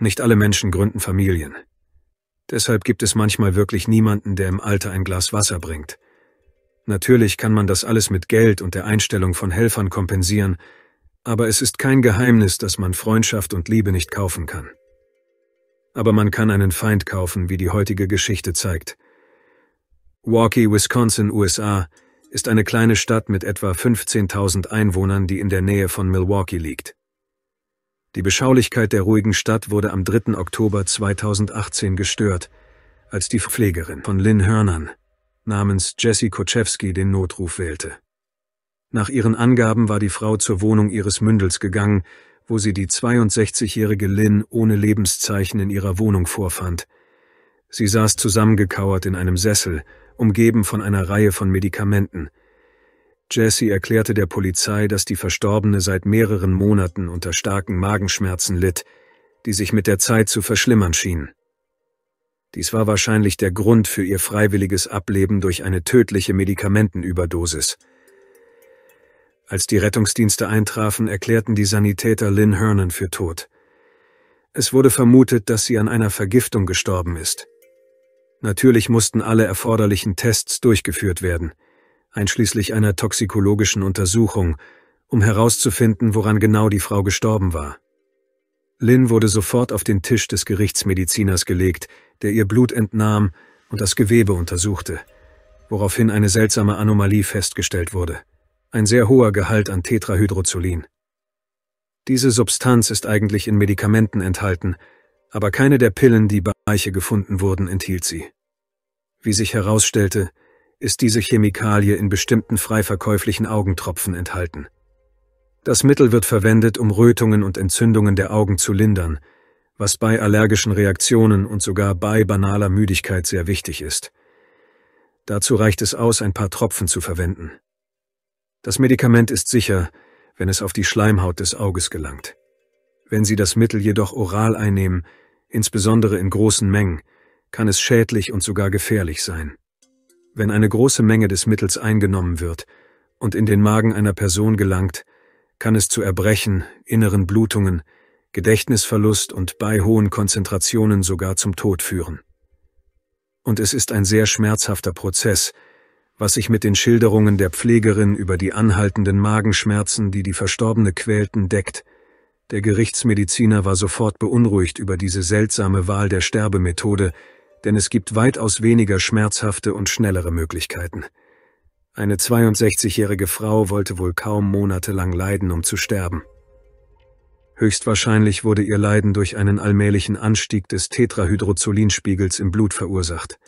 Nicht alle Menschen gründen Familien. Deshalb gibt es manchmal wirklich niemanden, der im Alter ein Glas Wasser bringt. Natürlich kann man das alles mit Geld und der Einstellung von Helfern kompensieren, aber es ist kein Geheimnis, dass man Freundschaft und Liebe nicht kaufen kann. Aber man kann einen Feind kaufen, wie die heutige Geschichte zeigt. Waukee, Wisconsin, USA, ist eine kleine Stadt mit etwa 15.000 Einwohnern, die in der Nähe von Milwaukee liegt. Die Beschaulichkeit der ruhigen Stadt wurde am 3. Oktober 2018 gestört, als die Pflegerin von Lynn Hörnern namens Jessie Koczewski den Notruf wählte. Nach ihren Angaben war die Frau zur Wohnung ihres Mündels gegangen, wo sie die 62-jährige Lynn ohne Lebenszeichen in ihrer Wohnung vorfand. Sie saß zusammengekauert in einem Sessel, umgeben von einer Reihe von Medikamenten – Jesse erklärte der Polizei, dass die Verstorbene seit mehreren Monaten unter starken Magenschmerzen litt, die sich mit der Zeit zu verschlimmern schienen. Dies war wahrscheinlich der Grund für ihr freiwilliges Ableben durch eine tödliche Medikamentenüberdosis. Als die Rettungsdienste eintrafen, erklärten die Sanitäter Lynn Hernan für tot. Es wurde vermutet, dass sie an einer Vergiftung gestorben ist. Natürlich mussten alle erforderlichen Tests durchgeführt werden – einschließlich einer toxikologischen Untersuchung, um herauszufinden, woran genau die Frau gestorben war. Lynn wurde sofort auf den Tisch des Gerichtsmediziners gelegt, der ihr Blut entnahm und das Gewebe untersuchte, woraufhin eine seltsame Anomalie festgestellt wurde. Ein sehr hoher Gehalt an Tetrahydrozolin. Diese Substanz ist eigentlich in Medikamenten enthalten, aber keine der Pillen, die bei Eiche gefunden wurden, enthielt sie. Wie sich herausstellte, ist diese Chemikalie in bestimmten freiverkäuflichen Augentropfen enthalten. Das Mittel wird verwendet, um Rötungen und Entzündungen der Augen zu lindern, was bei allergischen Reaktionen und sogar bei banaler Müdigkeit sehr wichtig ist. Dazu reicht es aus, ein paar Tropfen zu verwenden. Das Medikament ist sicher, wenn es auf die Schleimhaut des Auges gelangt. Wenn Sie das Mittel jedoch oral einnehmen, insbesondere in großen Mengen, kann es schädlich und sogar gefährlich sein. Wenn eine große Menge des Mittels eingenommen wird und in den Magen einer Person gelangt, kann es zu Erbrechen, inneren Blutungen, Gedächtnisverlust und bei hohen Konzentrationen sogar zum Tod führen. Und es ist ein sehr schmerzhafter Prozess, was sich mit den Schilderungen der Pflegerin über die anhaltenden Magenschmerzen, die die Verstorbene quälten, deckt. Der Gerichtsmediziner war sofort beunruhigt über diese seltsame Wahl der Sterbemethode, denn es gibt weitaus weniger schmerzhafte und schnellere Möglichkeiten. Eine 62-jährige Frau wollte wohl kaum monatelang leiden, um zu sterben. Höchstwahrscheinlich wurde ihr Leiden durch einen allmählichen Anstieg des Tetrahydrozolinspiegels im Blut verursacht.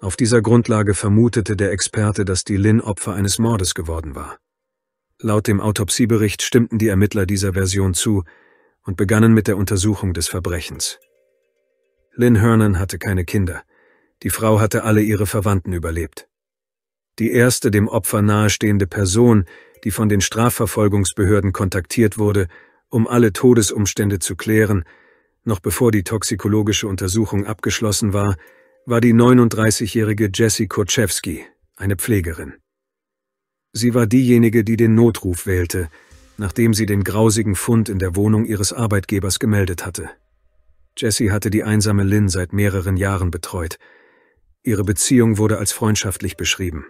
Auf dieser Grundlage vermutete der Experte, dass die Lin Opfer eines Mordes geworden war. Laut dem Autopsiebericht stimmten die Ermittler dieser Version zu und begannen mit der Untersuchung des Verbrechens. Lynn Hernan hatte keine Kinder. Die Frau hatte alle ihre Verwandten überlebt. Die erste dem Opfer nahestehende Person, die von den Strafverfolgungsbehörden kontaktiert wurde, um alle Todesumstände zu klären, noch bevor die toxikologische Untersuchung abgeschlossen war, war die 39-jährige Jessie Kurczewski, eine Pflegerin. Sie war diejenige, die den Notruf wählte, nachdem sie den grausigen Fund in der Wohnung ihres Arbeitgebers gemeldet hatte. Jessie hatte die einsame Lynn seit mehreren Jahren betreut. Ihre Beziehung wurde als freundschaftlich beschrieben.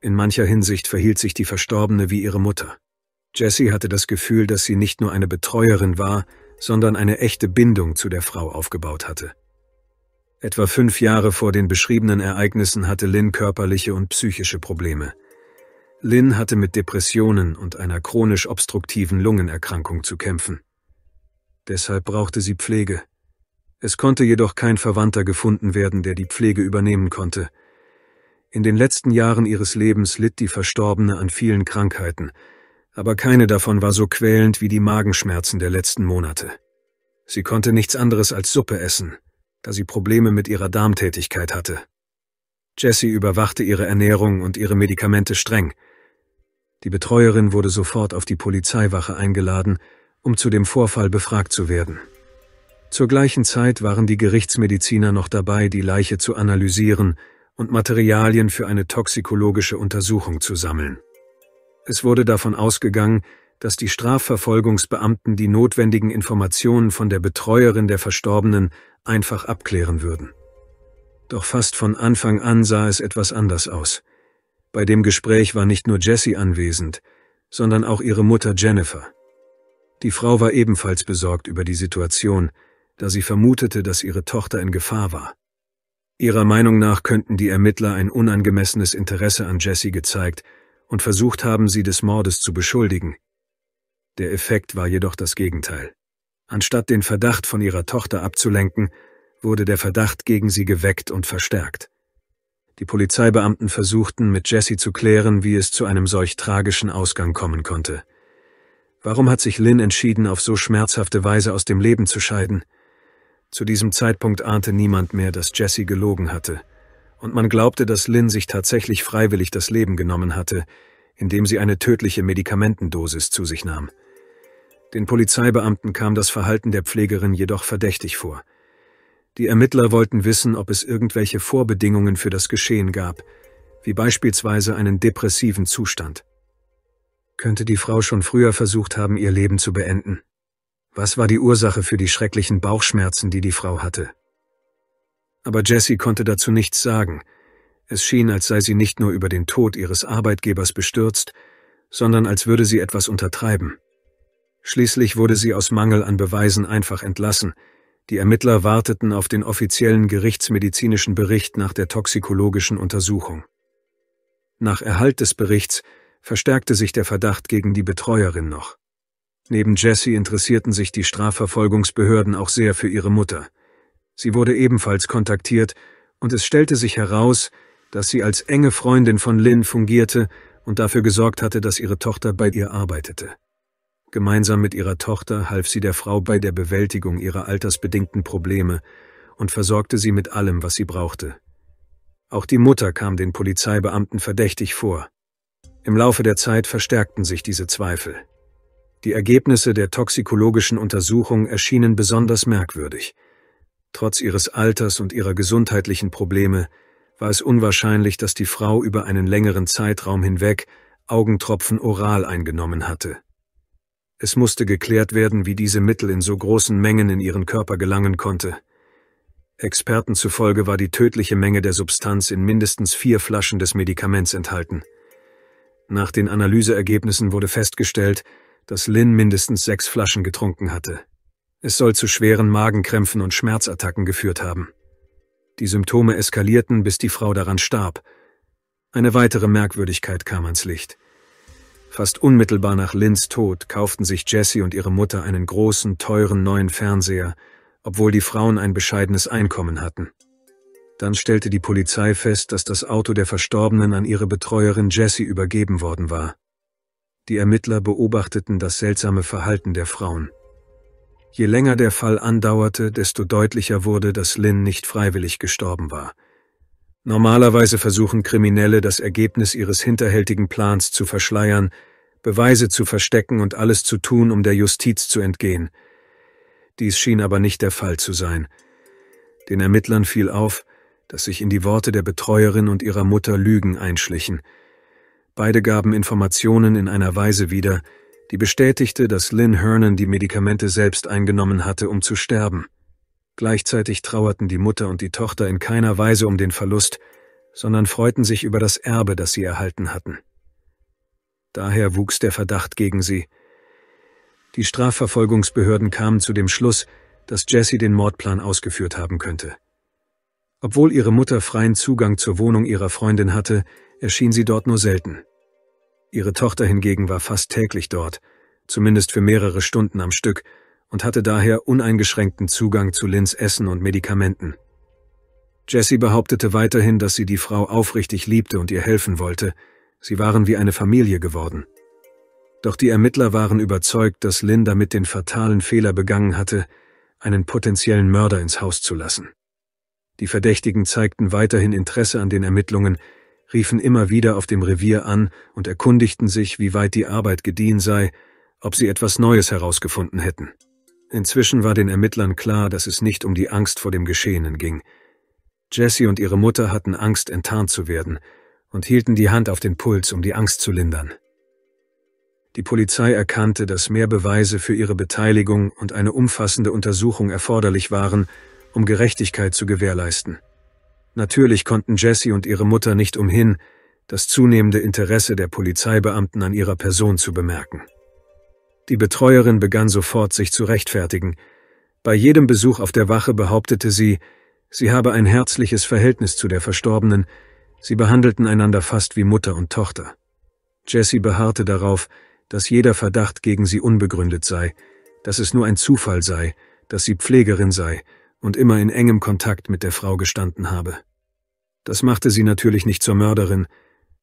In mancher Hinsicht verhielt sich die Verstorbene wie ihre Mutter. Jessie hatte das Gefühl, dass sie nicht nur eine Betreuerin war, sondern eine echte Bindung zu der Frau aufgebaut hatte. Etwa fünf Jahre vor den beschriebenen Ereignissen hatte Lynn körperliche und psychische Probleme. Lynn hatte mit Depressionen und einer chronisch obstruktiven Lungenerkrankung zu kämpfen. Deshalb brauchte sie Pflege. Es konnte jedoch kein Verwandter gefunden werden, der die Pflege übernehmen konnte. In den letzten Jahren ihres Lebens litt die Verstorbene an vielen Krankheiten, aber keine davon war so quälend wie die Magenschmerzen der letzten Monate. Sie konnte nichts anderes als Suppe essen, da sie Probleme mit ihrer Darmtätigkeit hatte. Jessie überwachte ihre Ernährung und ihre Medikamente streng. Die Betreuerin wurde sofort auf die Polizeiwache eingeladen, um zu dem Vorfall befragt zu werden. Zur gleichen Zeit waren die Gerichtsmediziner noch dabei, die Leiche zu analysieren und Materialien für eine toxikologische Untersuchung zu sammeln. Es wurde davon ausgegangen, dass die Strafverfolgungsbeamten die notwendigen Informationen von der Betreuerin der Verstorbenen einfach abklären würden. Doch fast von Anfang an sah es etwas anders aus. Bei dem Gespräch war nicht nur Jessie anwesend, sondern auch ihre Mutter Jennifer. Die Frau war ebenfalls besorgt über die Situation, da sie vermutete, dass ihre Tochter in Gefahr war. Ihrer Meinung nach könnten die Ermittler ein unangemessenes Interesse an Jesse gezeigt und versucht haben, sie des Mordes zu beschuldigen. Der Effekt war jedoch das Gegenteil. Anstatt den Verdacht von ihrer Tochter abzulenken, wurde der Verdacht gegen sie geweckt und verstärkt. Die Polizeibeamten versuchten, mit Jesse zu klären, wie es zu einem solch tragischen Ausgang kommen konnte. Warum hat sich Lynn entschieden, auf so schmerzhafte Weise aus dem Leben zu scheiden? Zu diesem Zeitpunkt ahnte niemand mehr, dass Jesse gelogen hatte, und man glaubte, dass Lynn sich tatsächlich freiwillig das Leben genommen hatte, indem sie eine tödliche Medikamentendosis zu sich nahm. Den Polizeibeamten kam das Verhalten der Pflegerin jedoch verdächtig vor. Die Ermittler wollten wissen, ob es irgendwelche Vorbedingungen für das Geschehen gab, wie beispielsweise einen depressiven Zustand. Könnte die Frau schon früher versucht haben, ihr Leben zu beenden? Was war die Ursache für die schrecklichen Bauchschmerzen, die die Frau hatte? Aber Jessie konnte dazu nichts sagen. Es schien, als sei sie nicht nur über den Tod ihres Arbeitgebers bestürzt, sondern als würde sie etwas untertreiben. Schließlich wurde sie aus Mangel an Beweisen einfach entlassen. Die Ermittler warteten auf den offiziellen gerichtsmedizinischen Bericht nach der toxikologischen Untersuchung. Nach Erhalt des Berichts verstärkte sich der Verdacht gegen die Betreuerin noch. Neben Jesse interessierten sich die Strafverfolgungsbehörden auch sehr für ihre Mutter. Sie wurde ebenfalls kontaktiert, und es stellte sich heraus, dass sie als enge Freundin von Lynn fungierte und dafür gesorgt hatte, dass ihre Tochter bei ihr arbeitete. Gemeinsam mit ihrer Tochter half sie der Frau bei der Bewältigung ihrer altersbedingten Probleme und versorgte sie mit allem, was sie brauchte. Auch die Mutter kam den Polizeibeamten verdächtig vor. Im Laufe der Zeit verstärkten sich diese Zweifel. Die Ergebnisse der toxikologischen Untersuchung erschienen besonders merkwürdig. Trotz ihres Alters und ihrer gesundheitlichen Probleme war es unwahrscheinlich, dass die Frau über einen längeren Zeitraum hinweg Augentropfen oral eingenommen hatte. Es musste geklärt werden, wie diese Mittel in so großen Mengen in ihren Körper gelangen konnte. Experten zufolge war die tödliche Menge der Substanz in mindestens vier Flaschen des Medikaments enthalten. Nach den Analyseergebnissen wurde festgestellt, dass Lynn mindestens sechs Flaschen getrunken hatte. Es soll zu schweren Magenkrämpfen und Schmerzattacken geführt haben. Die Symptome eskalierten, bis die Frau daran starb. Eine weitere Merkwürdigkeit kam ans Licht. Fast unmittelbar nach Lynns Tod kauften sich Jessie und ihre Mutter einen großen, teuren neuen Fernseher, obwohl die Frauen ein bescheidenes Einkommen hatten. Dann stellte die Polizei fest, dass das Auto der Verstorbenen an ihre Betreuerin Jessie übergeben worden war. Die Ermittler beobachteten das seltsame Verhalten der Frauen. Je länger der Fall andauerte, desto deutlicher wurde, dass Lynn nicht freiwillig gestorben war. Normalerweise versuchen Kriminelle, das Ergebnis ihres hinterhältigen Plans zu verschleiern, Beweise zu verstecken und alles zu tun, um der Justiz zu entgehen. Dies schien aber nicht der Fall zu sein. Den Ermittlern fiel auf, dass sich in die Worte der Betreuerin und ihrer Mutter Lügen einschlichen – Beide gaben Informationen in einer Weise wieder, die bestätigte, dass Lynn Hernan die Medikamente selbst eingenommen hatte, um zu sterben. Gleichzeitig trauerten die Mutter und die Tochter in keiner Weise um den Verlust, sondern freuten sich über das Erbe, das sie erhalten hatten. Daher wuchs der Verdacht gegen sie. Die Strafverfolgungsbehörden kamen zu dem Schluss, dass Jesse den Mordplan ausgeführt haben könnte. Obwohl ihre Mutter freien Zugang zur Wohnung ihrer Freundin hatte, erschien sie dort nur selten. Ihre Tochter hingegen war fast täglich dort, zumindest für mehrere Stunden am Stück, und hatte daher uneingeschränkten Zugang zu Lynns Essen und Medikamenten. Jessie behauptete weiterhin, dass sie die Frau aufrichtig liebte und ihr helfen wollte, sie waren wie eine Familie geworden. Doch die Ermittler waren überzeugt, dass Lynn damit den fatalen Fehler begangen hatte, einen potenziellen Mörder ins Haus zu lassen. Die Verdächtigen zeigten weiterhin Interesse an den Ermittlungen, riefen immer wieder auf dem Revier an und erkundigten sich, wie weit die Arbeit gediehen sei, ob sie etwas Neues herausgefunden hätten. Inzwischen war den Ermittlern klar, dass es nicht um die Angst vor dem Geschehenen ging. Jesse und ihre Mutter hatten Angst, enttarnt zu werden, und hielten die Hand auf den Puls, um die Angst zu lindern. Die Polizei erkannte, dass mehr Beweise für ihre Beteiligung und eine umfassende Untersuchung erforderlich waren, um Gerechtigkeit zu gewährleisten. Natürlich konnten Jessie und ihre Mutter nicht umhin, das zunehmende Interesse der Polizeibeamten an ihrer Person zu bemerken. Die Betreuerin begann sofort, sich zu rechtfertigen. Bei jedem Besuch auf der Wache behauptete sie, sie habe ein herzliches Verhältnis zu der Verstorbenen, sie behandelten einander fast wie Mutter und Tochter. Jessie beharrte darauf, dass jeder Verdacht gegen sie unbegründet sei, dass es nur ein Zufall sei, dass sie Pflegerin sei, und immer in engem Kontakt mit der Frau gestanden habe. Das machte sie natürlich nicht zur Mörderin,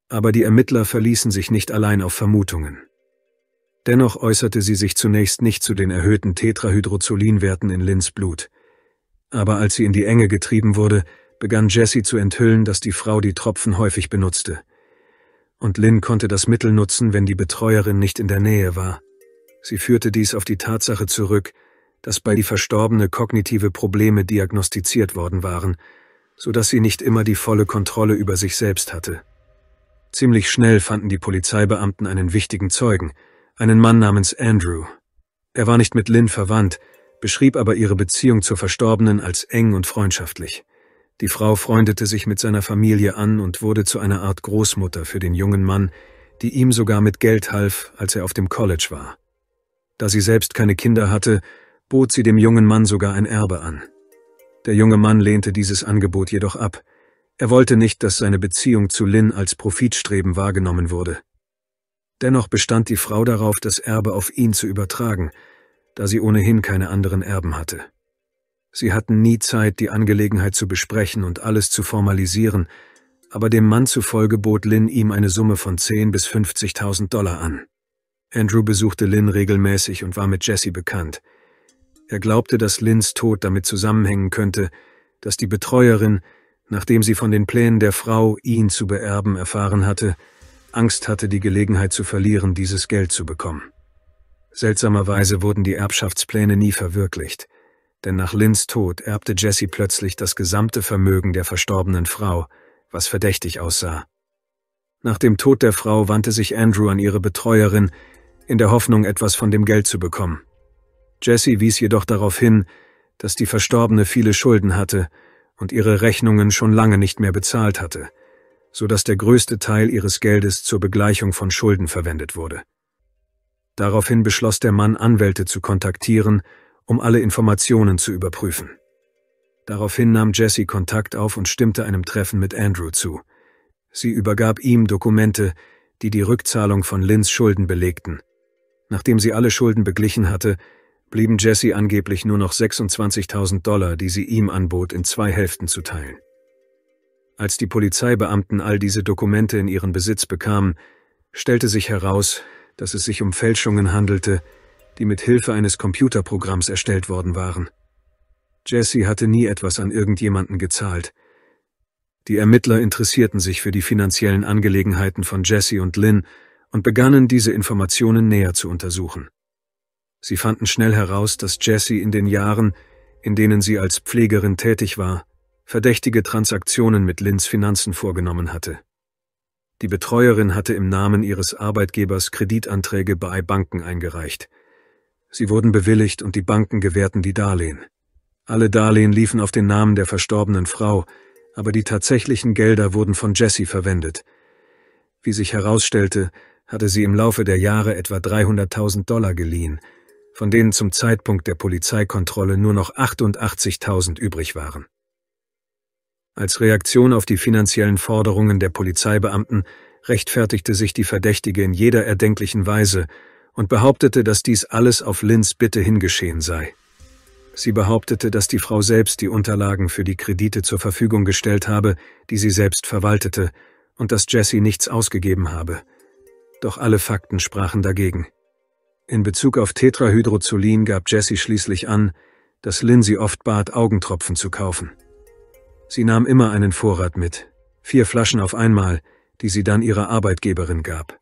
aber die Ermittler verließen sich nicht allein auf Vermutungen. Dennoch äußerte sie sich zunächst nicht zu den erhöhten Tetrahydrozolinwerten in Lins Blut. Aber als sie in die Enge getrieben wurde, begann Jessie zu enthüllen, dass die Frau die Tropfen häufig benutzte. Und Lynn konnte das Mittel nutzen, wenn die Betreuerin nicht in der Nähe war. Sie führte dies auf die Tatsache zurück, dass bei die Verstorbene kognitive Probleme diagnostiziert worden waren, so dass sie nicht immer die volle Kontrolle über sich selbst hatte. Ziemlich schnell fanden die Polizeibeamten einen wichtigen Zeugen, einen Mann namens Andrew. Er war nicht mit Lynn verwandt, beschrieb aber ihre Beziehung zur Verstorbenen als eng und freundschaftlich. Die Frau freundete sich mit seiner Familie an und wurde zu einer Art Großmutter für den jungen Mann, die ihm sogar mit Geld half, als er auf dem College war. Da sie selbst keine Kinder hatte, bot sie dem jungen Mann sogar ein Erbe an. Der junge Mann lehnte dieses Angebot jedoch ab. Er wollte nicht, dass seine Beziehung zu Lynn als Profitstreben wahrgenommen wurde. Dennoch bestand die Frau darauf, das Erbe auf ihn zu übertragen, da sie ohnehin keine anderen Erben hatte. Sie hatten nie Zeit, die Angelegenheit zu besprechen und alles zu formalisieren, aber dem Mann zufolge bot Lynn ihm eine Summe von 10.000 bis 50.000 Dollar an. Andrew besuchte Lynn regelmäßig und war mit Jesse bekannt. Er glaubte, dass Lins Tod damit zusammenhängen könnte, dass die Betreuerin, nachdem sie von den Plänen der Frau, ihn zu beerben, erfahren hatte, Angst hatte, die Gelegenheit zu verlieren, dieses Geld zu bekommen. Seltsamerweise wurden die Erbschaftspläne nie verwirklicht, denn nach Lins Tod erbte Jesse plötzlich das gesamte Vermögen der verstorbenen Frau, was verdächtig aussah. Nach dem Tod der Frau wandte sich Andrew an ihre Betreuerin, in der Hoffnung, etwas von dem Geld zu bekommen. Jesse wies jedoch darauf hin, dass die Verstorbene viele Schulden hatte und ihre Rechnungen schon lange nicht mehr bezahlt hatte, so dass der größte Teil ihres Geldes zur Begleichung von Schulden verwendet wurde. Daraufhin beschloss der Mann, Anwälte zu kontaktieren, um alle Informationen zu überprüfen. Daraufhin nahm Jesse Kontakt auf und stimmte einem Treffen mit Andrew zu. Sie übergab ihm Dokumente, die die Rückzahlung von Lins Schulden belegten. Nachdem sie alle Schulden beglichen hatte, blieben Jesse angeblich nur noch 26.000 Dollar, die sie ihm anbot, in zwei Hälften zu teilen. Als die Polizeibeamten all diese Dokumente in ihren Besitz bekamen, stellte sich heraus, dass es sich um Fälschungen handelte, die mit Hilfe eines Computerprogramms erstellt worden waren. Jesse hatte nie etwas an irgendjemanden gezahlt. Die Ermittler interessierten sich für die finanziellen Angelegenheiten von Jesse und Lynn und begannen, diese Informationen näher zu untersuchen. Sie fanden schnell heraus, dass Jessie in den Jahren, in denen sie als Pflegerin tätig war, verdächtige Transaktionen mit Lins Finanzen vorgenommen hatte. Die Betreuerin hatte im Namen ihres Arbeitgebers Kreditanträge bei Banken eingereicht. Sie wurden bewilligt und die Banken gewährten die Darlehen. Alle Darlehen liefen auf den Namen der verstorbenen Frau, aber die tatsächlichen Gelder wurden von Jessie verwendet. Wie sich herausstellte, hatte sie im Laufe der Jahre etwa 300.000 Dollar geliehen, von denen zum Zeitpunkt der Polizeikontrolle nur noch 88.000 übrig waren. Als Reaktion auf die finanziellen Forderungen der Polizeibeamten rechtfertigte sich die Verdächtige in jeder erdenklichen Weise und behauptete, dass dies alles auf Lins Bitte hingeschehen sei. Sie behauptete, dass die Frau selbst die Unterlagen für die Kredite zur Verfügung gestellt habe, die sie selbst verwaltete, und dass Jesse nichts ausgegeben habe. Doch alle Fakten sprachen dagegen. In Bezug auf Tetrahydrozolin gab Jessie schließlich an, dass Lindsay oft bat, Augentropfen zu kaufen. Sie nahm immer einen Vorrat mit, vier Flaschen auf einmal, die sie dann ihrer Arbeitgeberin gab.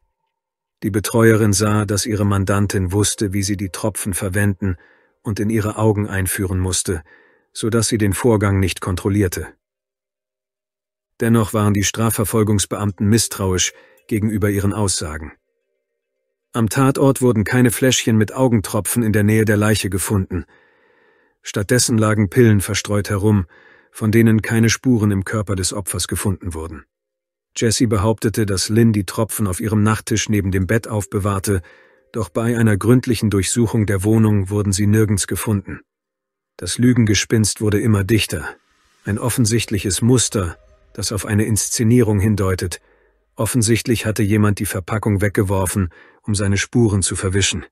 Die Betreuerin sah, dass ihre Mandantin wusste, wie sie die Tropfen verwenden und in ihre Augen einführen musste, so dass sie den Vorgang nicht kontrollierte. Dennoch waren die Strafverfolgungsbeamten misstrauisch gegenüber ihren Aussagen. Am Tatort wurden keine Fläschchen mit Augentropfen in der Nähe der Leiche gefunden. Stattdessen lagen Pillen verstreut herum, von denen keine Spuren im Körper des Opfers gefunden wurden. Jesse behauptete, dass Lynn die Tropfen auf ihrem Nachttisch neben dem Bett aufbewahrte, doch bei einer gründlichen Durchsuchung der Wohnung wurden sie nirgends gefunden. Das Lügengespinst wurde immer dichter, ein offensichtliches Muster, das auf eine Inszenierung hindeutet, Offensichtlich hatte jemand die Verpackung weggeworfen, um seine Spuren zu verwischen.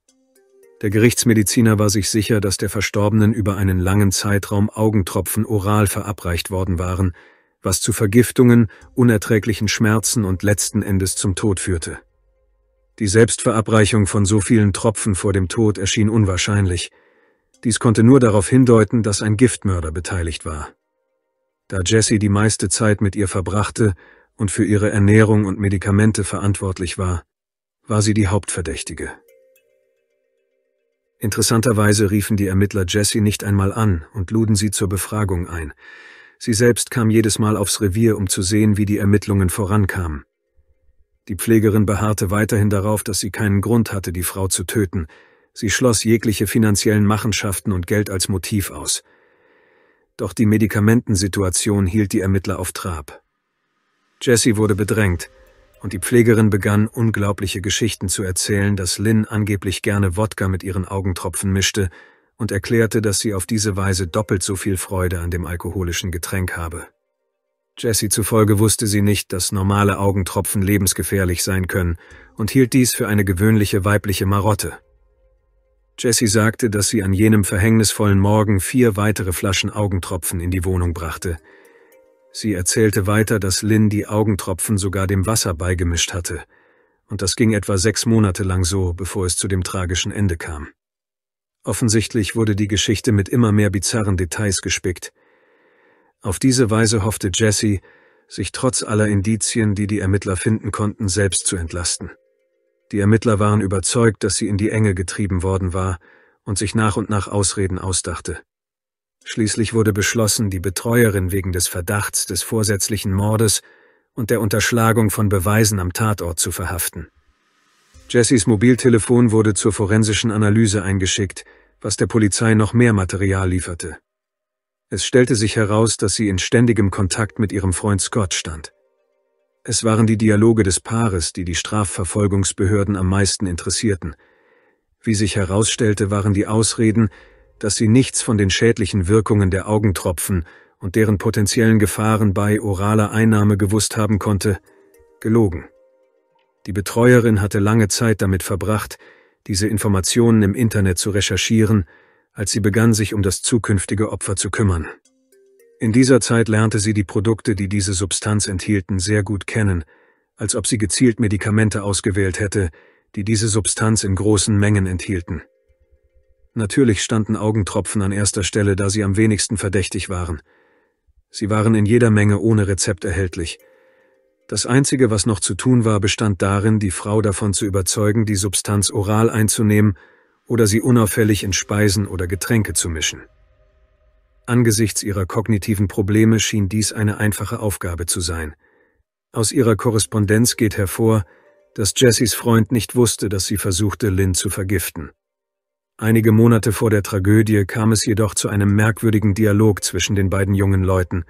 Der Gerichtsmediziner war sich sicher, dass der Verstorbenen über einen langen Zeitraum Augentropfen oral verabreicht worden waren, was zu Vergiftungen, unerträglichen Schmerzen und letzten Endes zum Tod führte. Die Selbstverabreichung von so vielen Tropfen vor dem Tod erschien unwahrscheinlich. Dies konnte nur darauf hindeuten, dass ein Giftmörder beteiligt war. Da Jesse die meiste Zeit mit ihr verbrachte, und für ihre Ernährung und Medikamente verantwortlich war, war sie die Hauptverdächtige. Interessanterweise riefen die Ermittler Jessie nicht einmal an und luden sie zur Befragung ein. Sie selbst kam jedes Mal aufs Revier, um zu sehen, wie die Ermittlungen vorankamen. Die Pflegerin beharrte weiterhin darauf, dass sie keinen Grund hatte, die Frau zu töten. Sie schloss jegliche finanziellen Machenschaften und Geld als Motiv aus. Doch die Medikamentensituation hielt die Ermittler auf Trab. Jesse wurde bedrängt und die Pflegerin begann, unglaubliche Geschichten zu erzählen, dass Lynn angeblich gerne Wodka mit ihren Augentropfen mischte und erklärte, dass sie auf diese Weise doppelt so viel Freude an dem alkoholischen Getränk habe. Jesse zufolge wusste sie nicht, dass normale Augentropfen lebensgefährlich sein können und hielt dies für eine gewöhnliche weibliche Marotte. Jesse sagte, dass sie an jenem verhängnisvollen Morgen vier weitere Flaschen Augentropfen in die Wohnung brachte – Sie erzählte weiter, dass Lynn die Augentropfen sogar dem Wasser beigemischt hatte, und das ging etwa sechs Monate lang so, bevor es zu dem tragischen Ende kam. Offensichtlich wurde die Geschichte mit immer mehr bizarren Details gespickt. Auf diese Weise hoffte Jesse, sich trotz aller Indizien, die die Ermittler finden konnten, selbst zu entlasten. Die Ermittler waren überzeugt, dass sie in die Enge getrieben worden war und sich nach und nach Ausreden ausdachte. Schließlich wurde beschlossen, die Betreuerin wegen des Verdachts des vorsätzlichen Mordes und der Unterschlagung von Beweisen am Tatort zu verhaften. Jessys Mobiltelefon wurde zur forensischen Analyse eingeschickt, was der Polizei noch mehr Material lieferte. Es stellte sich heraus, dass sie in ständigem Kontakt mit ihrem Freund Scott stand. Es waren die Dialoge des Paares, die die Strafverfolgungsbehörden am meisten interessierten. Wie sich herausstellte, waren die Ausreden, dass sie nichts von den schädlichen Wirkungen der Augentropfen und deren potenziellen Gefahren bei oraler Einnahme gewusst haben konnte, gelogen. Die Betreuerin hatte lange Zeit damit verbracht, diese Informationen im Internet zu recherchieren, als sie begann, sich um das zukünftige Opfer zu kümmern. In dieser Zeit lernte sie die Produkte, die diese Substanz enthielten, sehr gut kennen, als ob sie gezielt Medikamente ausgewählt hätte, die diese Substanz in großen Mengen enthielten. Natürlich standen Augentropfen an erster Stelle, da sie am wenigsten verdächtig waren. Sie waren in jeder Menge ohne Rezept erhältlich. Das Einzige, was noch zu tun war, bestand darin, die Frau davon zu überzeugen, die Substanz oral einzunehmen oder sie unauffällig in Speisen oder Getränke zu mischen. Angesichts ihrer kognitiven Probleme schien dies eine einfache Aufgabe zu sein. Aus ihrer Korrespondenz geht hervor, dass Jessys Freund nicht wusste, dass sie versuchte, Lynn zu vergiften. Einige Monate vor der Tragödie kam es jedoch zu einem merkwürdigen Dialog zwischen den beiden jungen Leuten.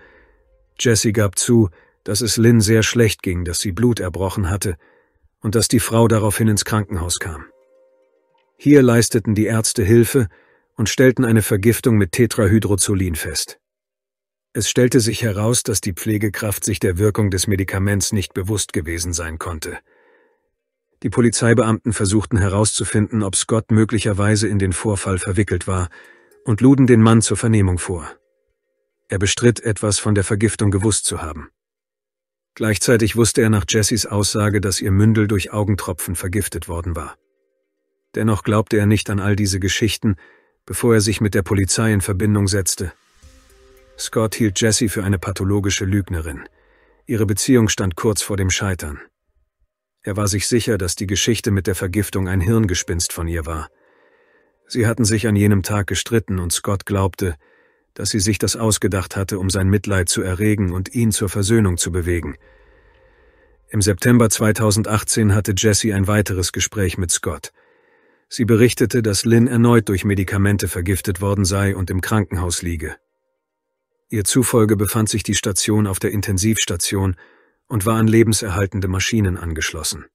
Jesse gab zu, dass es Lynn sehr schlecht ging, dass sie Blut erbrochen hatte und dass die Frau daraufhin ins Krankenhaus kam. Hier leisteten die Ärzte Hilfe und stellten eine Vergiftung mit Tetrahydrozolin fest. Es stellte sich heraus, dass die Pflegekraft sich der Wirkung des Medikaments nicht bewusst gewesen sein konnte – die Polizeibeamten versuchten herauszufinden, ob Scott möglicherweise in den Vorfall verwickelt war und luden den Mann zur Vernehmung vor. Er bestritt, etwas von der Vergiftung gewusst zu haben. Gleichzeitig wusste er nach Jessys Aussage, dass ihr Mündel durch Augentropfen vergiftet worden war. Dennoch glaubte er nicht an all diese Geschichten, bevor er sich mit der Polizei in Verbindung setzte. Scott hielt Jessie für eine pathologische Lügnerin. Ihre Beziehung stand kurz vor dem Scheitern. Er war sich sicher, dass die Geschichte mit der Vergiftung ein Hirngespinst von ihr war. Sie hatten sich an jenem Tag gestritten und Scott glaubte, dass sie sich das ausgedacht hatte, um sein Mitleid zu erregen und ihn zur Versöhnung zu bewegen. Im September 2018 hatte Jesse ein weiteres Gespräch mit Scott. Sie berichtete, dass Lynn erneut durch Medikamente vergiftet worden sei und im Krankenhaus liege. Ihr zufolge befand sich die Station auf der Intensivstation und war an lebenserhaltende Maschinen angeschlossen.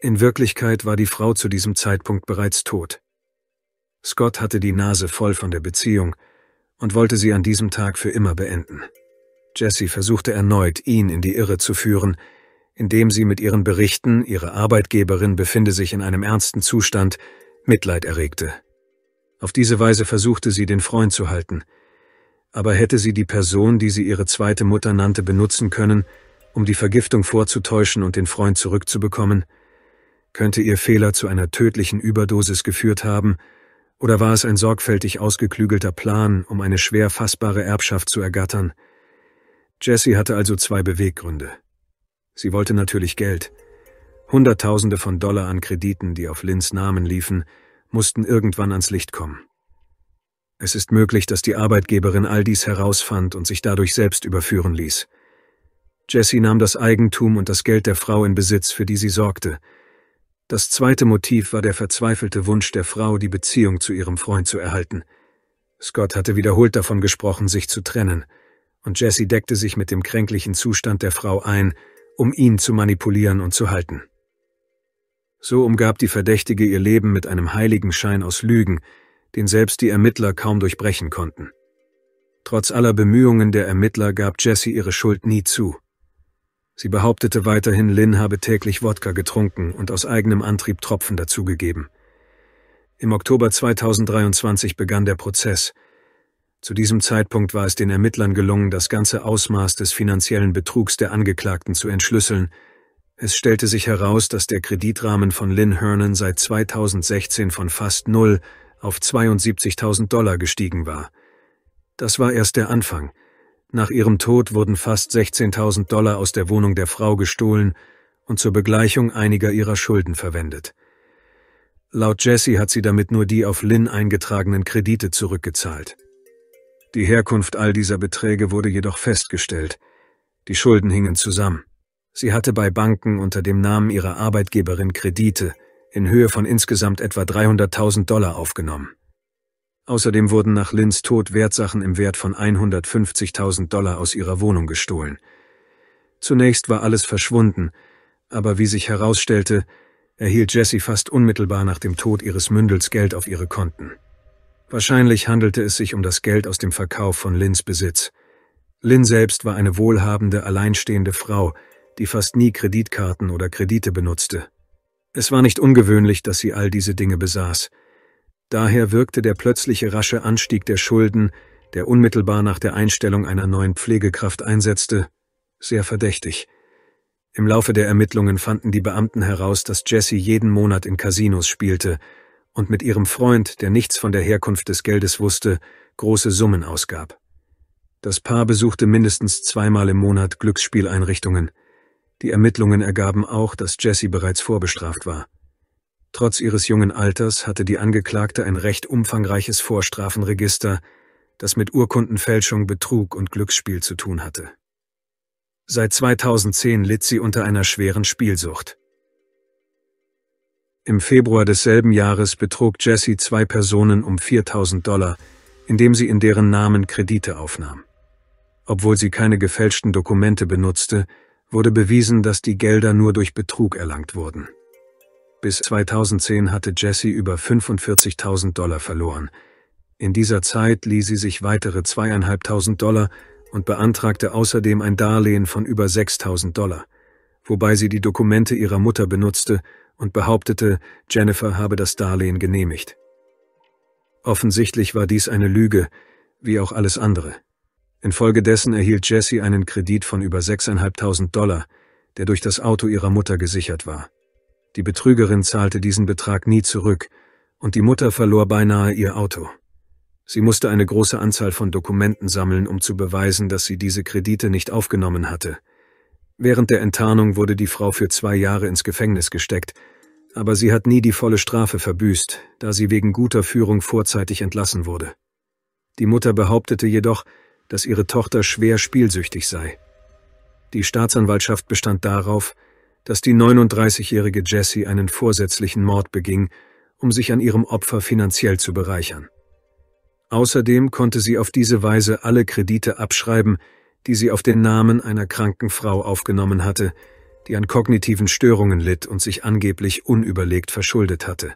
In Wirklichkeit war die Frau zu diesem Zeitpunkt bereits tot. Scott hatte die Nase voll von der Beziehung und wollte sie an diesem Tag für immer beenden. Jessie versuchte erneut, ihn in die Irre zu führen, indem sie mit ihren Berichten, ihre Arbeitgeberin befinde sich in einem ernsten Zustand, Mitleid erregte. Auf diese Weise versuchte sie, den Freund zu halten. Aber hätte sie die Person, die sie ihre zweite Mutter nannte, benutzen können, um die Vergiftung vorzutäuschen und den Freund zurückzubekommen, könnte ihr Fehler zu einer tödlichen Überdosis geführt haben, oder war es ein sorgfältig ausgeklügelter Plan, um eine schwer fassbare Erbschaft zu ergattern? Jessie hatte also zwei Beweggründe. Sie wollte natürlich Geld. Hunderttausende von Dollar an Krediten, die auf Lins Namen liefen, mussten irgendwann ans Licht kommen. Es ist möglich, dass die Arbeitgeberin all dies herausfand und sich dadurch selbst überführen ließ. Jesse nahm das Eigentum und das Geld der Frau in Besitz, für die sie sorgte. Das zweite Motiv war der verzweifelte Wunsch der Frau, die Beziehung zu ihrem Freund zu erhalten. Scott hatte wiederholt davon gesprochen, sich zu trennen, und Jesse deckte sich mit dem kränklichen Zustand der Frau ein, um ihn zu manipulieren und zu halten. So umgab die Verdächtige ihr Leben mit einem heiligen Schein aus Lügen, den selbst die Ermittler kaum durchbrechen konnten. Trotz aller Bemühungen der Ermittler gab Jesse ihre Schuld nie zu. Sie behauptete weiterhin, Lynn habe täglich Wodka getrunken und aus eigenem Antrieb Tropfen dazugegeben. Im Oktober 2023 begann der Prozess. Zu diesem Zeitpunkt war es den Ermittlern gelungen, das ganze Ausmaß des finanziellen Betrugs der Angeklagten zu entschlüsseln. Es stellte sich heraus, dass der Kreditrahmen von Lynn Hernan seit 2016 von fast null auf 72.000 Dollar gestiegen war. Das war erst der Anfang – nach ihrem Tod wurden fast 16.000 Dollar aus der Wohnung der Frau gestohlen und zur Begleichung einiger ihrer Schulden verwendet. Laut Jesse hat sie damit nur die auf Lynn eingetragenen Kredite zurückgezahlt. Die Herkunft all dieser Beträge wurde jedoch festgestellt. Die Schulden hingen zusammen. Sie hatte bei Banken unter dem Namen ihrer Arbeitgeberin Kredite in Höhe von insgesamt etwa 300.000 Dollar aufgenommen. Außerdem wurden nach Lins Tod Wertsachen im Wert von 150.000 Dollar aus ihrer Wohnung gestohlen. Zunächst war alles verschwunden, aber wie sich herausstellte, erhielt Jessie fast unmittelbar nach dem Tod ihres Mündels Geld auf ihre Konten. Wahrscheinlich handelte es sich um das Geld aus dem Verkauf von Lins Besitz. Lynn selbst war eine wohlhabende, alleinstehende Frau, die fast nie Kreditkarten oder Kredite benutzte. Es war nicht ungewöhnlich, dass sie all diese Dinge besaß – Daher wirkte der plötzliche rasche Anstieg der Schulden, der unmittelbar nach der Einstellung einer neuen Pflegekraft einsetzte, sehr verdächtig. Im Laufe der Ermittlungen fanden die Beamten heraus, dass Jesse jeden Monat in Casinos spielte und mit ihrem Freund, der nichts von der Herkunft des Geldes wusste, große Summen ausgab. Das Paar besuchte mindestens zweimal im Monat Glücksspieleinrichtungen. Die Ermittlungen ergaben auch, dass Jesse bereits vorbestraft war. Trotz ihres jungen Alters hatte die Angeklagte ein recht umfangreiches Vorstrafenregister, das mit Urkundenfälschung, Betrug und Glücksspiel zu tun hatte. Seit 2010 litt sie unter einer schweren Spielsucht. Im Februar desselben Jahres betrug Jessie zwei Personen um 4000 Dollar, indem sie in deren Namen Kredite aufnahm. Obwohl sie keine gefälschten Dokumente benutzte, wurde bewiesen, dass die Gelder nur durch Betrug erlangt wurden. Bis 2010 hatte Jesse über 45.000 Dollar verloren. In dieser Zeit lieh sie sich weitere 2.500 Dollar und beantragte außerdem ein Darlehen von über 6.000 Dollar, wobei sie die Dokumente ihrer Mutter benutzte und behauptete, Jennifer habe das Darlehen genehmigt. Offensichtlich war dies eine Lüge, wie auch alles andere. Infolgedessen erhielt Jesse einen Kredit von über 6.500 Dollar, der durch das Auto ihrer Mutter gesichert war. Die Betrügerin zahlte diesen Betrag nie zurück, und die Mutter verlor beinahe ihr Auto. Sie musste eine große Anzahl von Dokumenten sammeln, um zu beweisen, dass sie diese Kredite nicht aufgenommen hatte. Während der Enttarnung wurde die Frau für zwei Jahre ins Gefängnis gesteckt, aber sie hat nie die volle Strafe verbüßt, da sie wegen guter Führung vorzeitig entlassen wurde. Die Mutter behauptete jedoch, dass ihre Tochter schwer spielsüchtig sei. Die Staatsanwaltschaft bestand darauf, dass die 39-jährige Jessie einen vorsätzlichen Mord beging, um sich an ihrem Opfer finanziell zu bereichern. Außerdem konnte sie auf diese Weise alle Kredite abschreiben, die sie auf den Namen einer kranken Frau aufgenommen hatte, die an kognitiven Störungen litt und sich angeblich unüberlegt verschuldet hatte.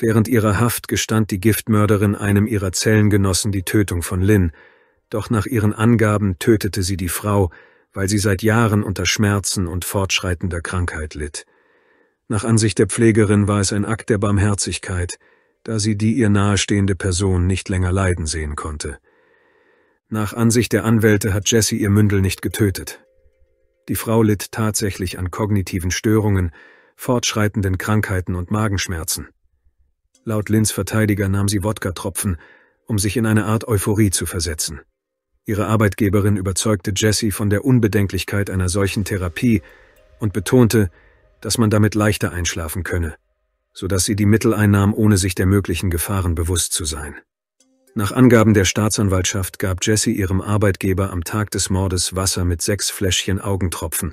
Während ihrer Haft gestand die Giftmörderin einem ihrer Zellengenossen die Tötung von Lynn, doch nach ihren Angaben tötete sie die Frau, weil sie seit Jahren unter Schmerzen und fortschreitender Krankheit litt. Nach Ansicht der Pflegerin war es ein Akt der Barmherzigkeit, da sie die ihr nahestehende Person nicht länger leiden sehen konnte. Nach Ansicht der Anwälte hat Jesse ihr Mündel nicht getötet. Die Frau litt tatsächlich an kognitiven Störungen, fortschreitenden Krankheiten und Magenschmerzen. Laut Lins Verteidiger nahm sie Wodka-Tropfen, um sich in eine Art Euphorie zu versetzen. Ihre Arbeitgeberin überzeugte Jessie von der Unbedenklichkeit einer solchen Therapie und betonte, dass man damit leichter einschlafen könne, sodass sie die Mittel einnahm, ohne sich der möglichen Gefahren bewusst zu sein. Nach Angaben der Staatsanwaltschaft gab Jessie ihrem Arbeitgeber am Tag des Mordes Wasser mit sechs Fläschchen Augentropfen,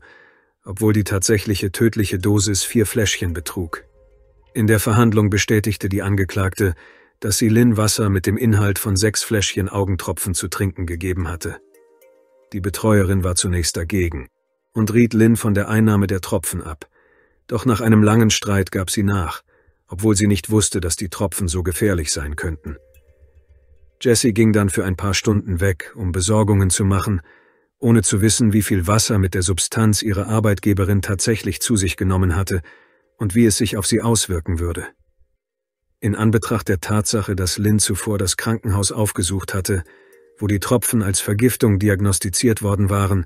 obwohl die tatsächliche tödliche Dosis vier Fläschchen betrug. In der Verhandlung bestätigte die Angeklagte, dass sie Lynn Wasser mit dem Inhalt von sechs Fläschchen Augentropfen zu trinken gegeben hatte. Die Betreuerin war zunächst dagegen und riet Lynn von der Einnahme der Tropfen ab. Doch nach einem langen Streit gab sie nach, obwohl sie nicht wusste, dass die Tropfen so gefährlich sein könnten. Jessie ging dann für ein paar Stunden weg, um Besorgungen zu machen, ohne zu wissen, wie viel Wasser mit der Substanz ihre Arbeitgeberin tatsächlich zu sich genommen hatte und wie es sich auf sie auswirken würde in Anbetracht der Tatsache, dass Lynn zuvor das Krankenhaus aufgesucht hatte, wo die Tropfen als Vergiftung diagnostiziert worden waren,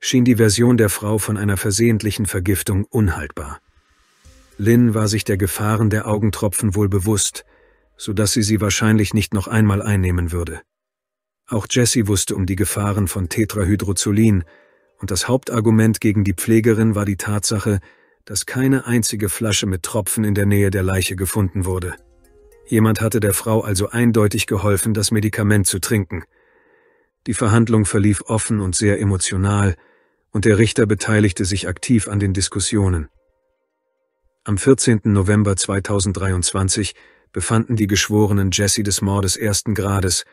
schien die Version der Frau von einer versehentlichen Vergiftung unhaltbar. Lynn war sich der Gefahren der Augentropfen wohl bewusst, so dass sie sie wahrscheinlich nicht noch einmal einnehmen würde. Auch Jessie wusste um die Gefahren von Tetrahydrozolin, und das Hauptargument gegen die Pflegerin war die Tatsache, dass keine einzige Flasche mit Tropfen in der Nähe der Leiche gefunden wurde. Jemand hatte der Frau also eindeutig geholfen, das Medikament zu trinken. Die Verhandlung verlief offen und sehr emotional, und der Richter beteiligte sich aktiv an den Diskussionen. Am 14. November 2023 befanden die Geschworenen Jesse des Mordes ersten Grades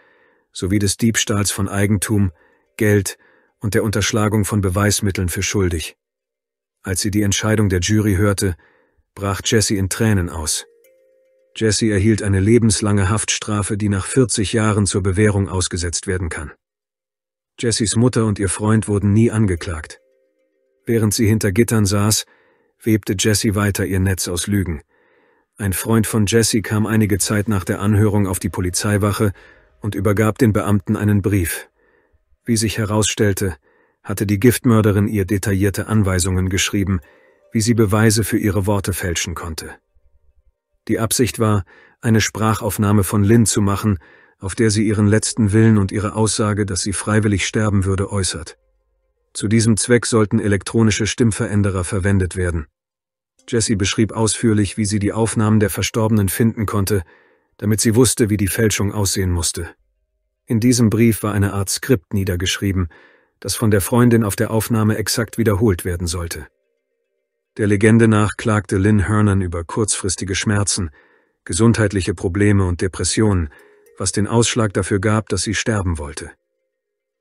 sowie des Diebstahls von Eigentum, Geld und der Unterschlagung von Beweismitteln für schuldig. Als sie die Entscheidung der Jury hörte, brach Jesse in Tränen aus. Jesse erhielt eine lebenslange Haftstrafe, die nach 40 Jahren zur Bewährung ausgesetzt werden kann. Jessys Mutter und ihr Freund wurden nie angeklagt. Während sie hinter Gittern saß, webte Jesse weiter ihr Netz aus Lügen. Ein Freund von Jesse kam einige Zeit nach der Anhörung auf die Polizeiwache und übergab den Beamten einen Brief. Wie sich herausstellte, hatte die Giftmörderin ihr detaillierte Anweisungen geschrieben, wie sie Beweise für ihre Worte fälschen konnte. Die Absicht war, eine Sprachaufnahme von Lynn zu machen, auf der sie ihren letzten Willen und ihre Aussage, dass sie freiwillig sterben würde, äußert. Zu diesem Zweck sollten elektronische Stimmveränderer verwendet werden. Jessie beschrieb ausführlich, wie sie die Aufnahmen der Verstorbenen finden konnte, damit sie wusste, wie die Fälschung aussehen musste. In diesem Brief war eine Art Skript niedergeschrieben, das von der Freundin auf der Aufnahme exakt wiederholt werden sollte. Der Legende nach klagte Lynn Hernan über kurzfristige Schmerzen, gesundheitliche Probleme und Depressionen, was den Ausschlag dafür gab, dass sie sterben wollte.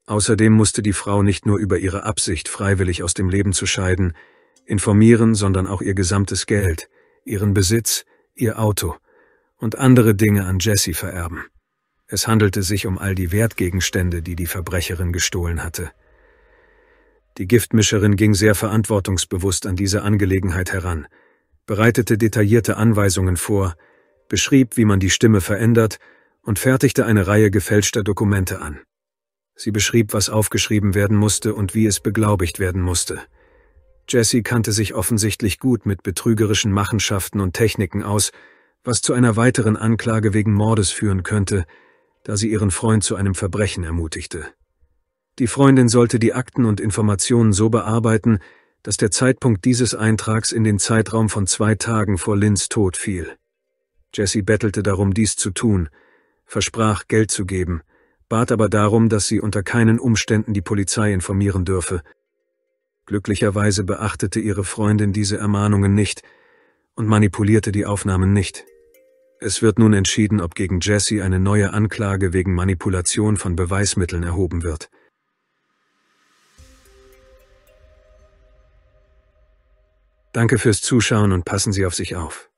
Außerdem musste die Frau nicht nur über ihre Absicht, freiwillig aus dem Leben zu scheiden, informieren, sondern auch ihr gesamtes Geld, ihren Besitz, ihr Auto und andere Dinge an Jesse vererben. Es handelte sich um all die Wertgegenstände, die die Verbrecherin gestohlen hatte. Die Giftmischerin ging sehr verantwortungsbewusst an diese Angelegenheit heran, bereitete detaillierte Anweisungen vor, beschrieb, wie man die Stimme verändert und fertigte eine Reihe gefälschter Dokumente an. Sie beschrieb, was aufgeschrieben werden musste und wie es beglaubigt werden musste. Jessie kannte sich offensichtlich gut mit betrügerischen Machenschaften und Techniken aus, was zu einer weiteren Anklage wegen Mordes führen könnte, da sie ihren Freund zu einem Verbrechen ermutigte. Die Freundin sollte die Akten und Informationen so bearbeiten, dass der Zeitpunkt dieses Eintrags in den Zeitraum von zwei Tagen vor Lins Tod fiel. Jesse bettelte darum, dies zu tun, versprach, Geld zu geben, bat aber darum, dass sie unter keinen Umständen die Polizei informieren dürfe. Glücklicherweise beachtete ihre Freundin diese Ermahnungen nicht und manipulierte die Aufnahmen nicht. Es wird nun entschieden, ob gegen Jesse eine neue Anklage wegen Manipulation von Beweismitteln erhoben wird. Danke fürs Zuschauen und passen Sie auf sich auf.